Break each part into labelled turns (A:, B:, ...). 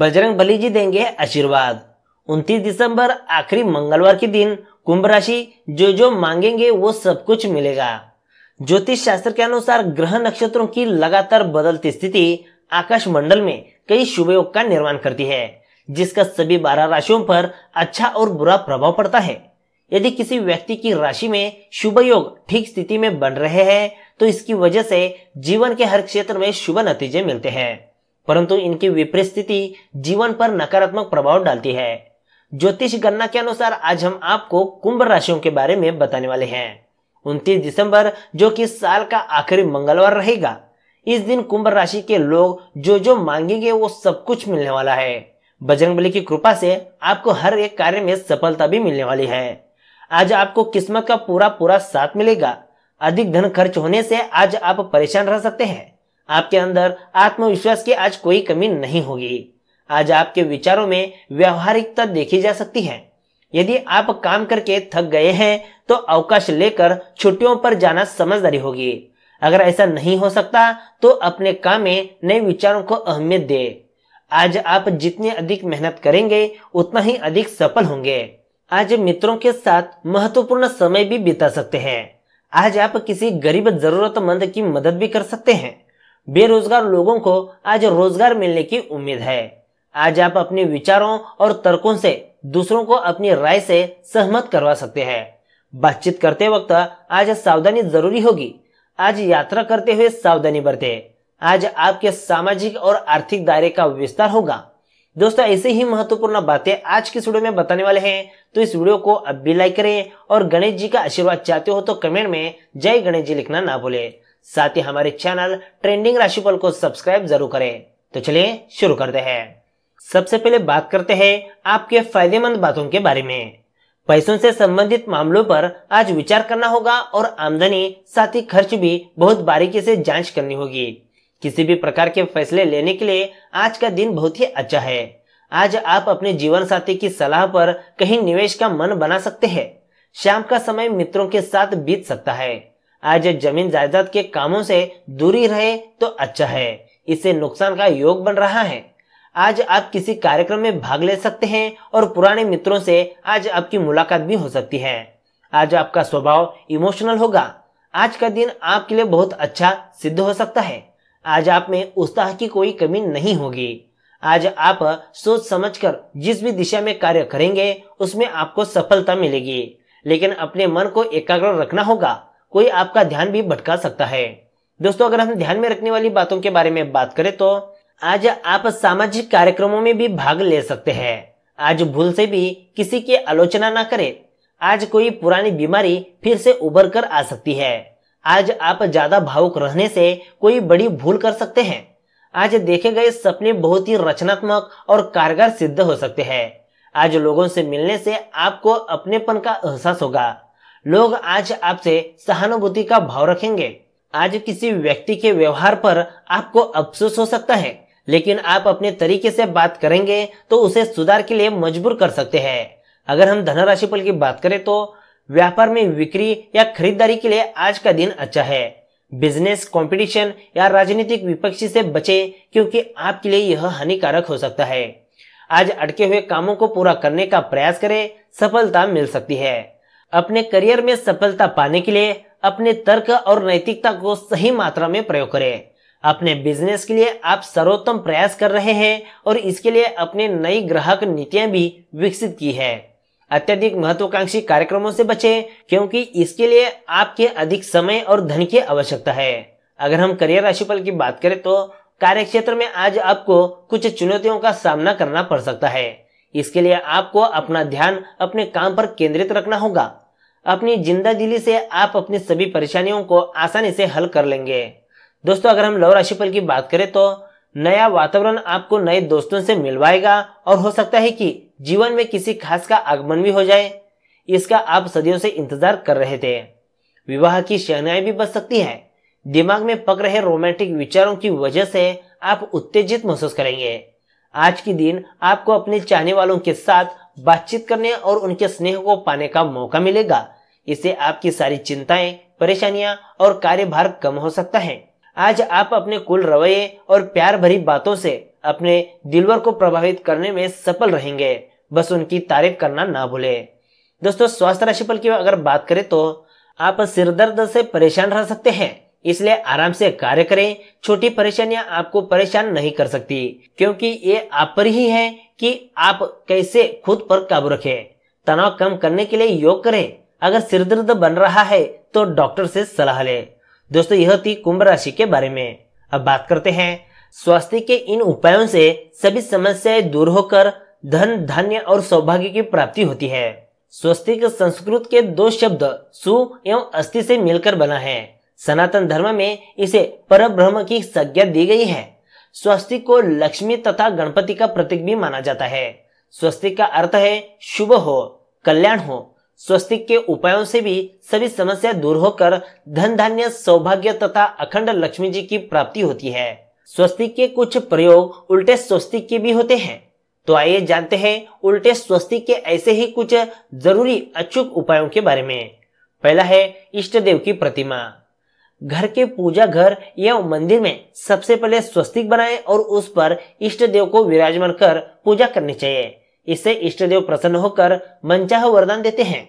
A: बजरंग बली जी देंगे आशीर्वाद 29 दिसंबर आखिरी मंगलवार के दिन कुंभ राशि जो जो मांगेंगे वो सब कुछ मिलेगा ज्योतिष शास्त्र के अनुसार ग्रह नक्षत्रों की लगातार बदलती स्थिति आकाश मंडल में कई शुभ योग का निर्माण करती है जिसका सभी बारह राशियों पर अच्छा और बुरा प्रभाव पड़ता है यदि किसी व्यक्ति की राशि में शुभ योग ठीक स्थिति में बन रहे हैं तो इसकी वजह से जीवन के हर क्षेत्र में शुभ नतीजे मिलते हैं परंतु इनकी विपरीत स्थिति जीवन पर नकारात्मक प्रभाव डालती है ज्योतिष गणना के अनुसार आज हम आपको कुंभ राशियों के बारे में बताने वाले हैं उनतीस दिसंबर जो कि साल का आखिरी मंगलवार रहेगा इस दिन कुंभ राशि के लोग जो जो मांगेंगे वो सब कुछ मिलने वाला है बजरंग बली की कृपा से आपको हर एक कार्य में सफलता भी मिलने वाली है आज आपको किस्मत का पूरा पूरा साथ मिलेगा अधिक धन खर्च होने से आज आप परेशान रह सकते हैं आपके अंदर आत्मविश्वास की आज कोई कमी नहीं होगी आज आपके विचारों में व्यवहारिकता देखी जा सकती है यदि आप काम करके थक गए हैं तो अवकाश लेकर छुट्टियों पर जाना समझदारी होगी अगर ऐसा नहीं हो सकता तो अपने काम में नए विचारों को अहमियत दे आज आप जितनी अधिक मेहनत करेंगे उतना ही अधिक सफल होंगे आज मित्रों के साथ महत्वपूर्ण समय भी बिता सकते हैं आज आप किसी गरीब जरूरतमंद की मदद भी कर सकते हैं बेरोजगार लोगों को आज रोजगार मिलने की उम्मीद है आज आप अपने विचारों और तर्कों से दूसरों को अपनी राय से सहमत करवा सकते हैं बातचीत करते वक्त आज सावधानी जरूरी होगी आज यात्रा करते हुए सावधानी बरते आज आपके सामाजिक और आर्थिक दायरे का विस्तार होगा दोस्तों ऐसे ही महत्वपूर्ण बातें आज की वीडियो में बताने वाले हैं तो इस वीडियो को अब भी लाइक करें और गणेश जी का आशीर्वाद चाहते हो तो कमेंट में जय गणेश जी लिखना ना भूलें साथ ही हमारे चैनल ट्रेंडिंग राशिफल को सब्सक्राइब जरूर करें तो चलिए शुरू करते हैं सबसे पहले बात करते हैं आपके फायदेमंद बातों के बारे में पैसों से संबंधित मामलों पर आज विचार करना होगा और आमदनी साथ ही खर्च भी बहुत बारीकी से जांच करनी होगी किसी भी प्रकार के फैसले लेने के लिए आज का दिन बहुत ही अच्छा है आज आप अपने जीवन साथी की सलाह पर कहीं निवेश का मन बना सकते हैं शाम का समय मित्रों के साथ बीत सकता है आज जमीन जायदाद के कामों से दूरी रहे तो अच्छा है इससे नुकसान का योग बन रहा है आज आप किसी कार्यक्रम में भाग ले सकते हैं और पुराने मित्रों से आज आपकी मुलाकात भी हो सकती है आज आपका स्वभाव इमोशनल होगा आज का दिन आपके लिए बहुत अच्छा सिद्ध हो सकता है आज आप में उत्साह की कोई कमी नहीं होगी आज आप सोच समझकर जिस भी दिशा में कार्य करेंगे उसमें आपको सफलता मिलेगी लेकिन अपने मन को एकाग्र रखना होगा कोई आपका ध्यान भी भटका सकता है दोस्तों अगर हम ध्यान में रखने वाली बातों के बारे में बात करें तो आज आप सामाजिक कार्यक्रमों में भी भाग ले सकते हैं आज भूल से भी किसी की आलोचना ना करें आज कोई पुरानी बीमारी फिर से उभर कर आ सकती है आज आप ज्यादा भावुक रहने से कोई बड़ी भूल कर सकते हैं आज देखे गए सपने बहुत ही रचनात्मक और कारगर सिद्ध हो सकते हैं आज लोगों से मिलने से आपको अपनेपन का एहसास होगा लोग आज आपसे सहानुभूति का भाव रखेंगे आज किसी व्यक्ति के व्यवहार पर आपको अफसोस हो सकता है लेकिन आप अपने तरीके से बात करेंगे तो उसे सुधार के लिए मजबूर कर सकते हैं अगर हम धनराशि पल की बात करें तो व्यापार में बिक्री या खरीदारी के लिए आज का दिन अच्छा है बिजनेस कंपटीशन या राजनीतिक विपक्षी से बचे क्योंकि आपके लिए यह हानिकारक हो सकता है आज अटके हुए कामों को पूरा करने का प्रयास करें सफलता मिल सकती है अपने करियर में सफलता पाने के लिए अपने तर्क और नैतिकता को सही मात्रा में प्रयोग करें अपने बिजनेस के लिए आप सर्वोत्तम प्रयास कर रहे हैं और इसके लिए अपने नई ग्राहक नीतियां भी विकसित की है अत्यधिक महत्वाकांक्षी कार्यक्रमों से बचें क्योंकि इसके लिए आपके अधिक समय और धन की आवश्यकता है अगर हम करियर राशिफल की बात करें तो कार्य क्षेत्र में आज आपको कुछ चुनौतियों का सामना करना पड़ सकता है इसके लिए आपको अपना ध्यान अपने काम पर केंद्रित रखना होगा अपनी जिंदा दिली से आप अपनी सभी परेशानियों को आसानी से हल कर लेंगे दोस्तों अगर हम लव फल की बात करें तो नया वातावरण आपको नए दोस्तों से मिलवाएगा और हो सकता है कि जीवन में किसी खास का आगमन भी हो जाए इसका आप सदियों से इंतजार कर रहे थे विवाह की शहनाई भी बच सकती है दिमाग में पक रहे रोमांटिक विचारों की वजह से आप उत्तेजित महसूस करेंगे आज के दिन आपको अपने चाहने वालों के साथ बातचीत करने और उनके स्नेह को पाने का मौका मिलेगा इससे आपकी सारी चिंताएं परेशानियां और कार्यभार कम हो सकता है आज आप अपने कुल रवैये और प्यार भरी बातों से अपने दिलवर को प्रभावित करने में सफल रहेंगे बस उनकी तारीफ करना ना भूले दोस्तों स्वास्थ्य राशिफल की अगर बात करें तो आप सिर दर्द से परेशान रह सकते हैं इसलिए आराम से कार्य करें छोटी परेशानियां आपको परेशान नहीं कर सकती क्योंकि ये आप पर ही है कि आप कैसे खुद पर काबू रखें तनाव कम करने के लिए योग करें अगर सिर दर्द बन रहा है तो डॉक्टर से सलाह लें दोस्तों यह थी कुंभ राशि के बारे में अब बात करते हैं स्वास्थ्य के इन उपायों से सभी समस्याएं दूर होकर धन धान्य और सौभाग्य की प्राप्ति होती है के संस्कृत के दो शब्द सु एवं अस्थि से मिलकर बना है सनातन धर्म में इसे पर ब्रह्म की संज्ञा दी गई है स्वस्तिक को लक्ष्मी तथा गणपति का प्रतीक भी माना जाता है स्वस्तिक का अर्थ है शुभ हो कल्याण हो स्वस्तिक के उपायों से भी सभी समस्या दूर होकर धन धान्य सौभाग्य तथा अखंड लक्ष्मी जी की प्राप्ति होती है स्वस्तिक के कुछ प्रयोग उल्टे स्वस्तिक के भी होते हैं तो आइए जानते हैं उल्टे स्वस्तिक के ऐसे ही कुछ जरूरी अचूक उपायों के बारे में पहला है इष्ट देव की प्रतिमा घर के पूजा घर या मंदिर में सबसे पहले स्वस्तिक बनाएं और उस पर इष्ट देव को विराजमान कर पूजा करनी चाहिए इससे इष्ट देव प्रसन्न होकर मनचाह वरदान देते हैं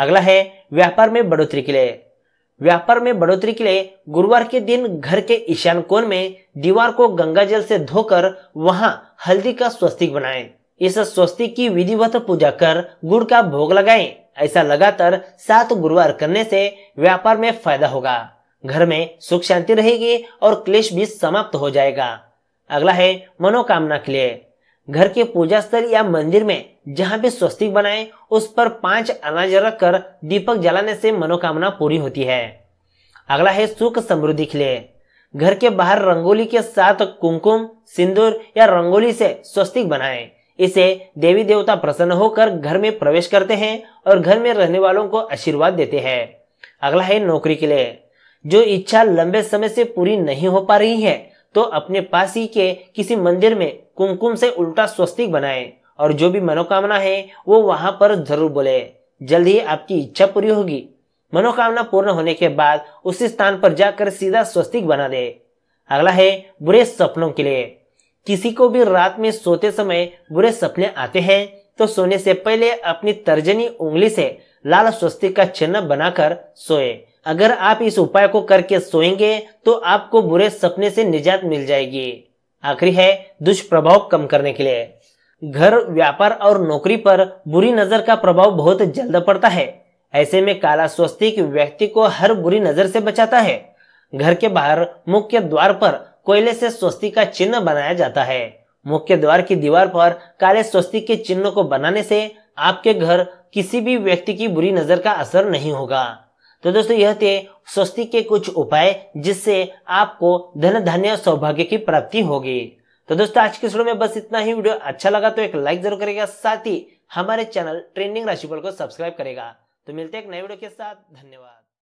A: अगला है व्यापार में बढ़ोतरी के लिए व्यापार में बढ़ोतरी के लिए गुरुवार के दिन घर के ईशान कोण में दीवार को गंगा जल से धोकर वहां हल्दी का स्वस्तिक बनाएं। इस स्वस्तिक की विधिवत पूजा कर गुड़ का भोग लगाएं। ऐसा लगातार सात गुरुवार करने से व्यापार में फायदा होगा घर में सुख शांति रहेगी और क्लेश भी समाप्त हो जाएगा अगला है मनोकामना के लिए घर के पूजा स्थल या मंदिर में जहाँ भी स्वस्तिक बनाए उस पर पांच अनाज रख कर दीपक जलाने से मनोकामना पूरी होती है अगला है सुख समृद्धि के लिए घर के बाहर रंगोली के साथ कुमकुम सिंदूर या रंगोली से स्वस्तिक बनाए इसे देवी देवता प्रसन्न होकर घर में प्रवेश करते हैं और घर में रहने वालों को आशीर्वाद देते हैं अगला है नौकरी के लिए जो इच्छा लंबे समय से पूरी नहीं हो पा रही है तो अपने पास ही के किसी मंदिर में कुमकुम से उल्टा स्वस्तिक बनाए और जो भी मनोकामना है वो वहां पर जरूर बोले जल्द ही आपकी इच्छा पूरी होगी मनोकामना पूर्ण होने के बाद उसी स्थान पर जाकर सीधा स्वस्तिक बना दे अगला है बुरे सपनों के लिए किसी को भी रात में सोते समय बुरे सपने आते हैं तो सोने से पहले अपनी तर्जनी उंगली से लाल स्वस्तिक का चिन्ह बनाकर सोए अगर आप इस उपाय को करके सोएंगे तो आपको बुरे सपने से निजात मिल जाएगी आखिरी है दुष्प्रभाव कम करने के लिए घर व्यापार और नौकरी पर बुरी नजर का प्रभाव बहुत जल्द पड़ता है ऐसे में काला स्वस्तिक व्यक्ति को हर बुरी नजर से बचाता है घर के बाहर मुख्य द्वार पर कोयले से स्वस्तिक का चिन्ह बनाया जाता है मुख्य द्वार की दीवार पर काले स्वस्तिक के चिन्ह को बनाने से आपके घर किसी भी व्यक्ति की बुरी नजर का असर नहीं होगा तो दोस्तों यह थे स्वस्ति के कुछ उपाय जिससे आपको धन धन्य सौभाग्य की प्राप्ति होगी तो दोस्तों आज के शुरू में बस इतना ही वीडियो अच्छा लगा तो एक लाइक जरूर करेगा साथ ही हमारे चैनल ट्रेंडिंग राशिफल को सब्सक्राइब करेगा तो मिलते हैं एक नए वीडियो के साथ धन्यवाद